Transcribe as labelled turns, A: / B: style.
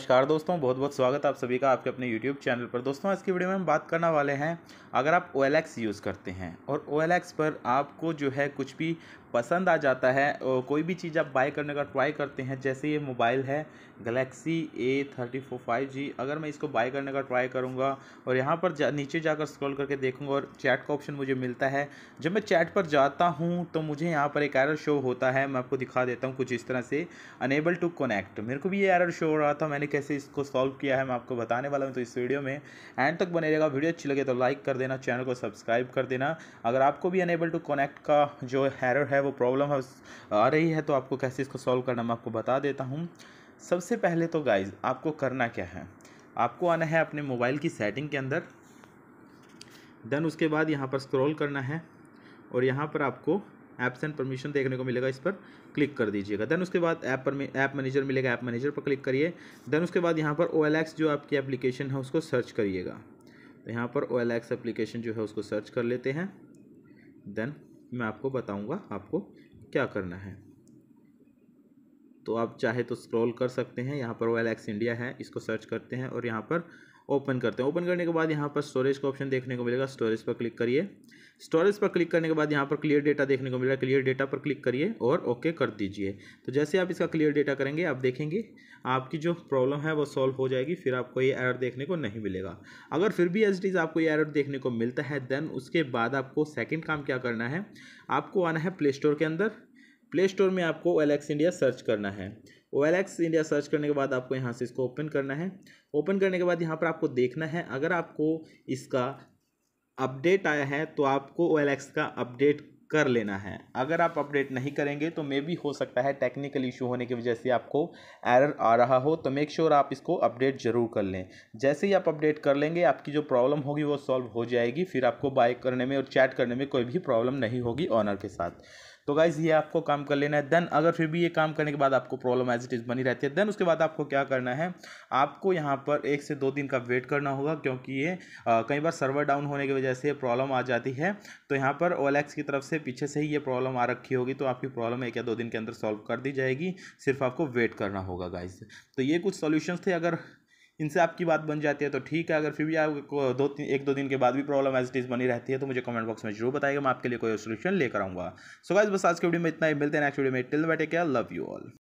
A: नमस्कार दोस्तों बहुत बहुत स्वागत आप सभी का आपके अपने यूट्यूब चैनल पर दोस्तों आज की वीडियो में हम बात करने वाले हैं अगर आप ओ यूज़ करते हैं और ओ पर आपको जो है कुछ भी पसंद आ जाता है कोई भी चीज़ आप बाय करने का ट्राई करते हैं जैसे ये मोबाइल है Galaxy A thirty four five G अगर मैं इसको बाय करने का ट्राई करूँगा और यहाँ पर जा नीचे जाकर स्क्रॉल करके देखूँगा और चैट का ऑप्शन मुझे मिलता है जब मैं चैट पर जाता हूँ तो मुझे यहाँ पर एक एरर शो होता है मैं आपको दिखा देता हूँ कुछ इस तरह से अनेबल टू कनेक्ट मेरे को भी ये एरर शो हो रहा था मैंने कैसे इसको सॉल्व किया है मैं आपको बताने वाला हूँ तो इस वीडियो में एंड तक बने रहेगा वीडियो अच्छी लगे तो लाइक कर देना चैनल को सब्सक्राइब कर देना अगर आपको भी अनेबल टू कनेक्ट का जो हैरर है वो प्रॉब्लम आ रही है तो आपको कैसे इसको सॉल्व करना मैं आपको बता देता हूँ सबसे पहले तो गाइज आपको करना क्या है आपको आना है अपने मोबाइल की सेटिंग के अंदर देन उसके बाद यहाँ पर स्क्रॉल करना है और यहाँ पर आपको ऐप्स एंड परमिशन देखने को मिलेगा इस पर क्लिक कर दीजिएगा देन उसके बाद ऐप पर ऐप मैनेजर मिलेगा ऐप मैनेजर पर क्लिक करिए देन उसके बाद यहाँ पर ओ जो आपकी एप्लीकेशन है उसको सर्च करिएगा तो यहाँ पर ओ एप्लीकेशन जो है उसको सर्च कर लेते हैं देन मैं आपको बताऊँगा आपको क्या करना है तो आप चाहे तो स्क्रॉल कर सकते हैं यहाँ पर वेल एक्स इंडिया है इसको सर्च करते हैं और यहाँ पर ओपन करते हैं ओपन करने के बाद यहाँ पर स्टोरेज का ऑप्शन देखने को मिलेगा स्टोरेज पर क्लिक करिए स्टोरेज पर क्लिक करने के बाद यहाँ पर क्लियर डेटा देखने को मिलेगा क्लियर डेटा पर क्लिक करिए और ओके कर दीजिए तो जैसे आप इसका क्लियर डेटा करेंगे आप देखेंगे आपकी जो प्रॉब्लम है वो सॉल्व हो जाएगी फिर आपको ये एरर देखने को नहीं मिलेगा अगर फिर भी एज आपको ये एरर देखने को मिलता है देन उसके बाद आपको सेकेंड काम क्या करना है आपको आना है प्ले स्टोर के अंदर प्ले स्टोर में आपको ओ इंडिया सर्च करना है ओ इंडिया सर्च करने के बाद आपको यहाँ से इसको ओपन करना है ओपन करने के बाद यहाँ पर आपको देखना है अगर आपको इसका अपडेट आया है तो आपको ओ का अपडेट कर लेना है अगर आप अपडेट नहीं करेंगे तो मे भी हो सकता है टेक्निकल इशू होने की वजह से आपको एरर आ रहा हो तो मेक श्योर sure आप इसको अपडेट ज़रूर कर लें जैसे ही आप अपडेट कर लेंगे आपकी जो प्रॉब्लम होगी वो सॉल्व हो जाएगी फिर आपको बाइक करने में और चैट करने में कोई भी प्रॉब्लम नहीं होगी ऑनर के साथ तो गाइज़ ये आपको काम कर लेना है देन अगर फिर भी ये काम करने के बाद आपको प्रॉब्लम एज इट इज़ बनी रहती है देन उसके बाद आपको क्या करना है आपको यहाँ पर एक से दो दिन का वेट करना होगा क्योंकि ये कई बार सर्वर डाउन होने की वजह से प्रॉब्लम आ जाती है तो यहाँ पर ओ की तरफ से पीछे से ही ये प्रॉब्लम आ रखी होगी तो आपकी प्रॉब्लम एक या दो दिन के अंदर सॉल्व कर दी जाएगी सिर्फ आपको वेट करना होगा गाइज तो ये कुछ सोल्यूशन थे अगर इनसे आपकी बात बन जाती है तो ठीक है अगर फिर भी आपको दो तीन एक दो दिन के बाद भी प्रॉब्लम एज इट इज़ बनी रहती है तो मुझे कमेंट बॉक्स में जरूर बताएगा मैं आपके लिए कोई सोल्यूशन लेकर आऊँगा सो गाइज बस आज के वीडियो में इतना ही मिलते हैं नेक्स्ट वीडियो में टिल बैठे क्या लव यू ऑल